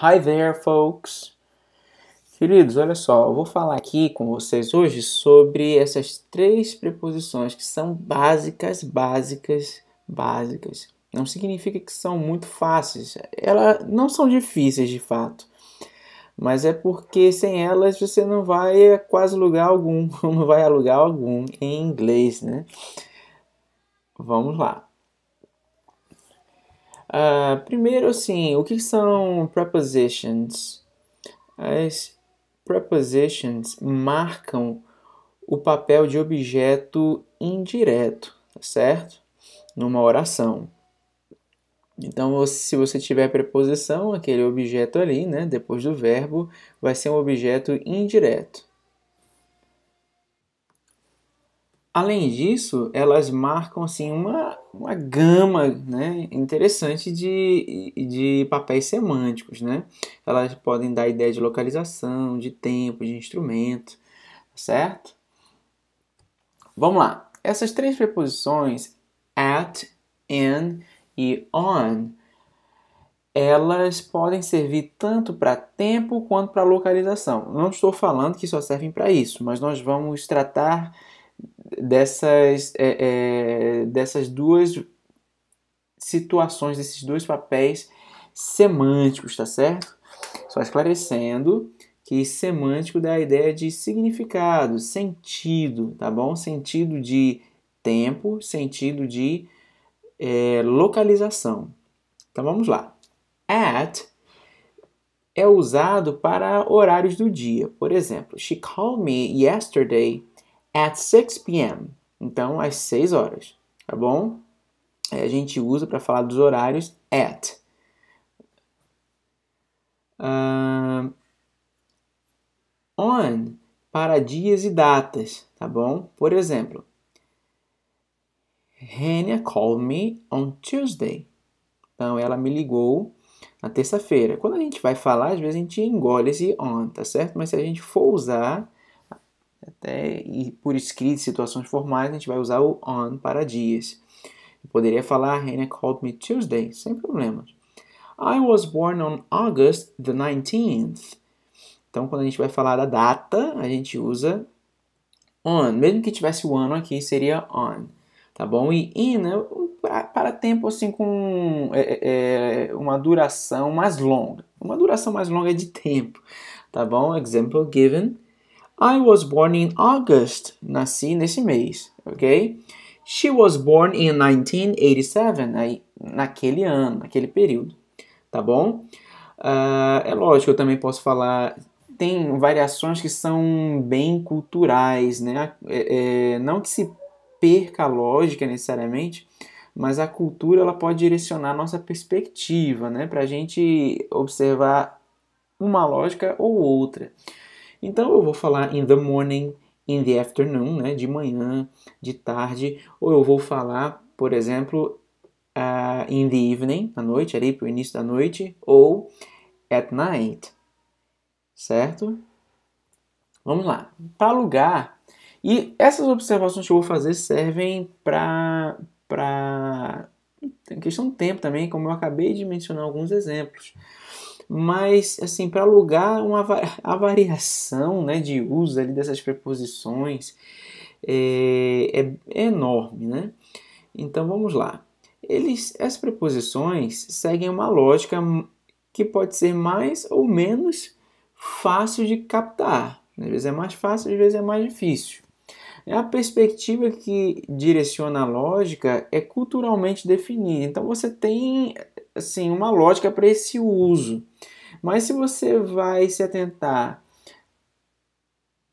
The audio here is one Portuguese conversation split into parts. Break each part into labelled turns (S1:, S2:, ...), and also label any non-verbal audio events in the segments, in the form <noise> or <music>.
S1: Hi there, folks! Queridos, olha só, eu vou falar aqui com vocês hoje sobre essas três preposições que são básicas, básicas, básicas. Não significa que são muito fáceis, elas não são difíceis de fato, mas é porque sem elas você não vai a quase lugar algum, <laughs> não vai a lugar algum em inglês, né? Vamos lá. Uh, primeiro, assim, o que são prepositions? As prepositions marcam o papel de objeto indireto, tá certo? Numa oração. Então, se você tiver preposição, aquele objeto ali, né, depois do verbo, vai ser um objeto indireto. Além disso, elas marcam assim, uma, uma gama né, interessante de, de papéis semânticos. Né? Elas podem dar ideia de localização, de tempo, de instrumento, tá certo? Vamos lá. Essas três preposições, at, in e on, elas podem servir tanto para tempo quanto para localização. Não estou falando que só servem para isso, mas nós vamos tratar dessas, é, é, dessas duas situações, desses dois papéis semânticos, tá certo? Só esclarecendo que semântico dá a ideia de significado, sentido, tá bom? Sentido de tempo, sentido de é, localização. Então vamos lá. At é usado para horários do dia. Por exemplo, she called me yesterday at 6 p.m. Então, às 6 horas, tá bom? a gente usa para falar dos horários at. Uh, on para dias e datas, tá bom? Por exemplo, Hania called me on Tuesday. Então, ela me ligou na terça-feira. Quando a gente vai falar, às vezes a gente engole esse on, tá certo? Mas se a gente for usar até, e por escrito, situações formais, a gente vai usar o on para dias. Eu poderia falar, Hannah called me Tuesday, sem problemas. I was born on August the 19th. Então, quando a gente vai falar da data, a gente usa on. Mesmo que tivesse o ano aqui, seria on. Tá bom? E in é para, para tempo assim com é, é, é, uma duração mais longa. Uma duração mais longa de tempo. Tá bom? Example given. I was born in August. Nasci nesse mês, ok? She was born in 1987. Aí, naquele ano, naquele período, tá bom? Uh, é lógico, eu também posso falar. Tem variações que são bem culturais, né? É, é, não que se perca a lógica necessariamente, mas a cultura ela pode direcionar a nossa perspectiva, né? Para a gente observar uma lógica ou outra. Então eu vou falar in the morning, in the afternoon, né, de manhã, de tarde, ou eu vou falar, por exemplo, uh, in the evening, à noite, ali para o início da noite, ou at night, certo? Vamos lá, para lugar. E essas observações que eu vou fazer servem para para questão do tempo também, como eu acabei de mencionar alguns exemplos mas assim para alugar uma a variação né, de uso ali dessas preposições é, é, é enorme, né? Então vamos lá. Eles, as preposições seguem uma lógica que pode ser mais ou menos fácil de captar. Às vezes é mais fácil, às vezes é mais difícil. A perspectiva que direciona a lógica é culturalmente definida. Então você tem assim, uma lógica para esse uso. Mas se você vai se atentar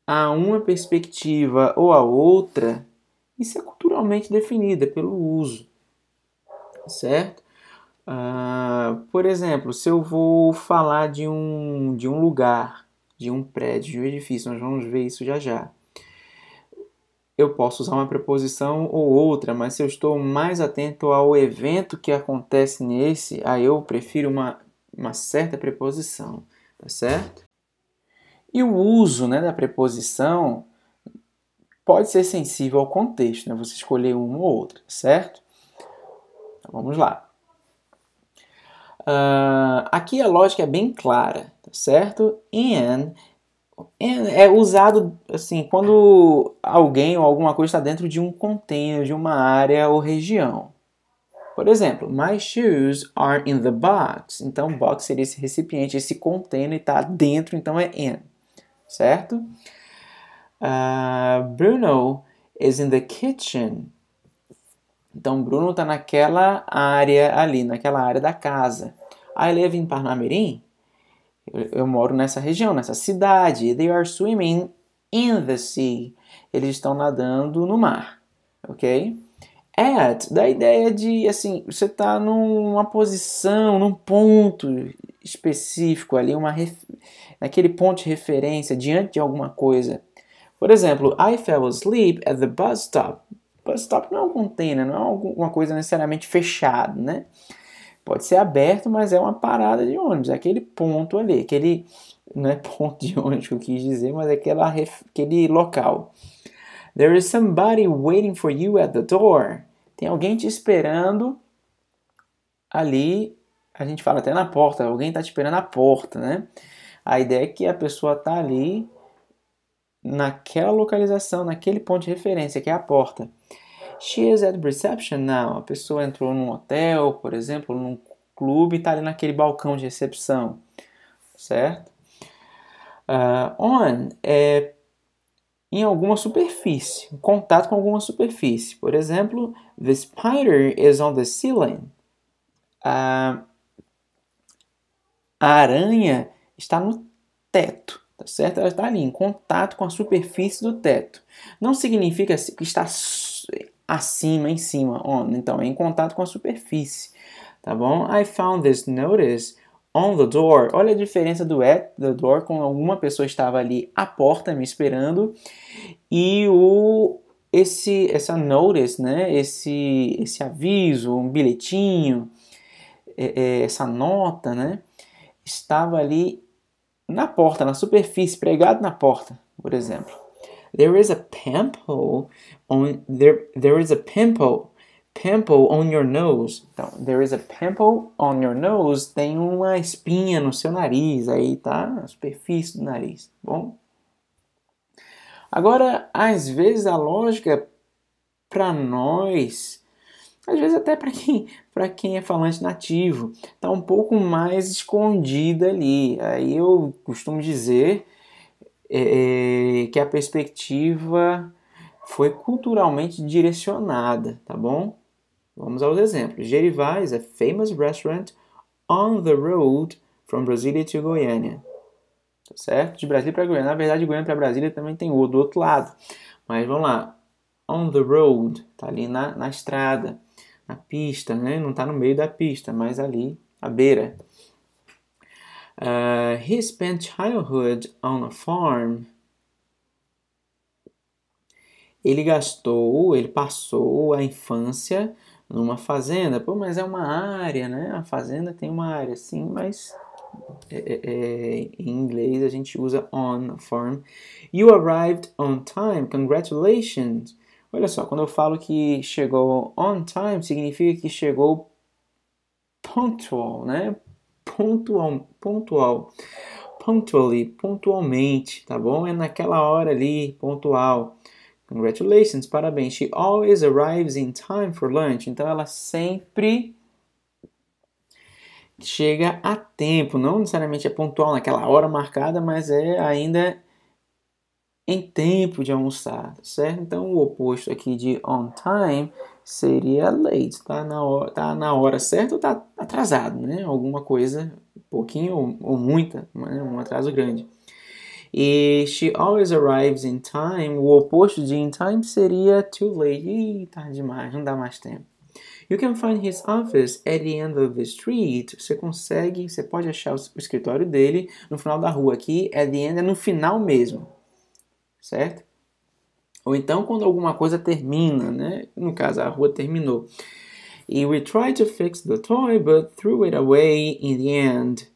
S1: a uma perspectiva ou a outra, isso é culturalmente definida pelo uso, certo? Uh, por exemplo, se eu vou falar de um, de um lugar, de um prédio, de um edifício, nós vamos ver isso já já eu posso usar uma preposição ou outra, mas se eu estou mais atento ao evento que acontece nesse, aí eu prefiro uma, uma certa preposição, tá certo? E o uso né, da preposição pode ser sensível ao contexto, né? Você escolher uma ou outra, certo? Então, vamos lá. Uh, aqui a lógica é bem clara, tá certo? And é, é, usado assim quando alguém ou alguma coisa está dentro de um container, de uma área ou região. Por exemplo, my shoes are in the box. Então, box seria esse recipiente, esse container está dentro, então é in, certo? Uh, Bruno is in the kitchen. Então, Bruno está naquela área ali, naquela área da casa. I live in Parnamirim. Eu, moro nessa região, nessa cidade. They are swimming in the sea. Eles estão nadando no mar, ok? At, da ideia de, assim, você está numa posição, num ponto específico ali, uma naquele ponto de referência, diante de alguma coisa. Por exemplo, I fell asleep at the bus stop. Bus stop não é um container, não é alguma coisa necessariamente fechada, né? Pode ser aberto, mas é uma parada de ônibus, é aquele ponto ali, aquele não é ponto de ônibus que eu quis dizer, mas é aquela, aquele local. There is somebody waiting for you at the door. Tem alguém te esperando ali. A gente fala até na porta, alguém está te esperando na porta, né? A ideia é que a pessoa está ali naquela localização, naquele ponto de referência, que é a porta. She is at reception now. A pessoa entrou num hotel, por exemplo, num clube e está ali naquele balcão de recepção, certo? Uh, on é em alguma superfície, em contato com alguma superfície. Por exemplo, the spider is on the ceiling. A, a aranha está no teto, tá certo? Ela está ali em contato com a superfície do teto. Não significa que está acima, em cima, on. Então, é em contato com a superfície, tá bom? I found this notice on the door. Olha a diferença do at the door com alguma pessoa estava ali à porta me esperando e o esse essa notice, né? Esse esse aviso, um bilhetinho, é, é, essa nota, né? Estava ali na porta, na superfície, pregado na porta, por exemplo. There is a pimple on there there is a pimple pimple on your nose. Então, there is a pimple on your nose. Tem uma espinha no seu nariz aí, tá? Na superfície do nariz, tá bom? Agora, às vezes a lógica para nós, às vezes até para quem, pra quem é falante nativo, tá um pouco mais escondida ali. Aí eu costumo dizer é, é, que a perspectiva foi culturalmente direcionada, tá bom? Vamos aos exemplos. Gerivais, is a famous restaurant on the road from Brasília to Goiânia. Tá certo? De Brasília para Goiânia. Na verdade, de Goiânia para Brasília também tem o do outro lado. Mas vamos lá. On the road, tá ali na, na estrada, na pista, né? Não tá no meio da pista, mas ali à beira, Uh, he spent childhood on a farm. Ele gastou, ele passou a infância numa fazenda. Pô, mas é uma área, né? A fazenda tem uma área, sim, mas é, é, é em inglês a gente usa on a farm. You arrived on time. Congratulations. Olha só, quando eu falo que chegou on time, significa que chegou pontual, né? pontual, pontual, punctually, pontualmente, tá bom? É naquela hora ali, pontual. Congratulations, parabéns. She always arrives in time for lunch. Então ela sempre chega a tempo, não necessariamente é pontual naquela hora marcada, mas é ainda em tempo de almoçar, tá certo? Então o oposto aqui de on time seria late, tá na hora, tá na hora certa ou tá atrasado, né? Alguma coisa, pouquinho ou, ou muita, né? um atraso grande. E she always arrives in time, o oposto de in time seria too late, Ih, tá demais, não dá mais tempo. You can find his office at the end of the street. Você consegue, você pode achar o escritório dele no final da rua aqui. At the end é no final mesmo, certo? Ou então quando alguma coisa termina, né? No caso, a rua terminou. E we tried to fix the toy, but threw it away in the end.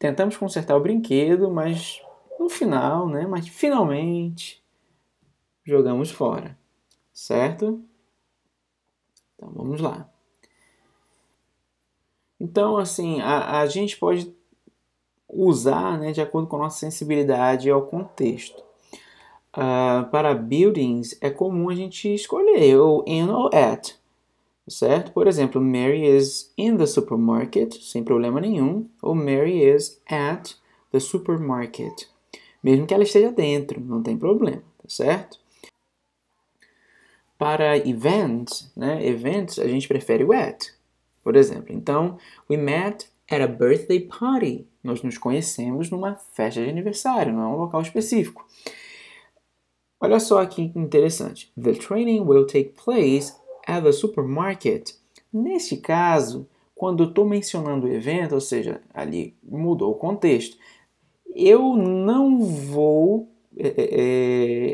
S1: Tentamos consertar o brinquedo, mas no final, né? Mas finalmente jogamos fora, certo? Então vamos lá. Então, assim, a, a gente pode usar né, de acordo com a nossa sensibilidade ao contexto uh, para buildings, é comum a gente escolher ou in ou at, certo? Por exemplo, Mary is in the supermarket, sem problema nenhum, ou Mary is at the supermarket, mesmo que ela esteja dentro, não tem problema, tá certo? Para events, né? Events, a gente prefere o at, por exemplo. Então, we met at a birthday party. Nós nos conhecemos numa festa de aniversário, não é um local específico. Olha só aqui que interessante. The training will take place at the supermarket. Neste caso, quando eu estou mencionando o evento, ou seja, ali mudou o contexto, eu não vou é, é,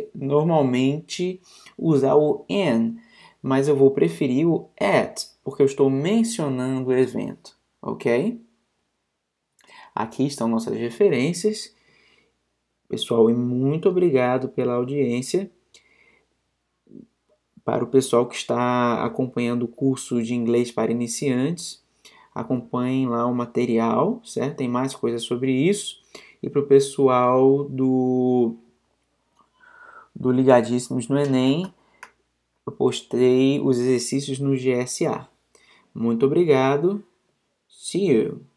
S1: é normalmente usar o in, mas eu vou preferir o at, porque eu estou mencionando o evento, ok? Aqui estão nossas referências Pessoal, e muito obrigado pela audiência. Para o pessoal que está acompanhando o curso de inglês para iniciantes, acompanhem lá o material, certo? Tem mais coisas sobre isso. E para o pessoal do, do Ligadíssimos no Enem, eu postei os exercícios no GSA. Muito obrigado. See you.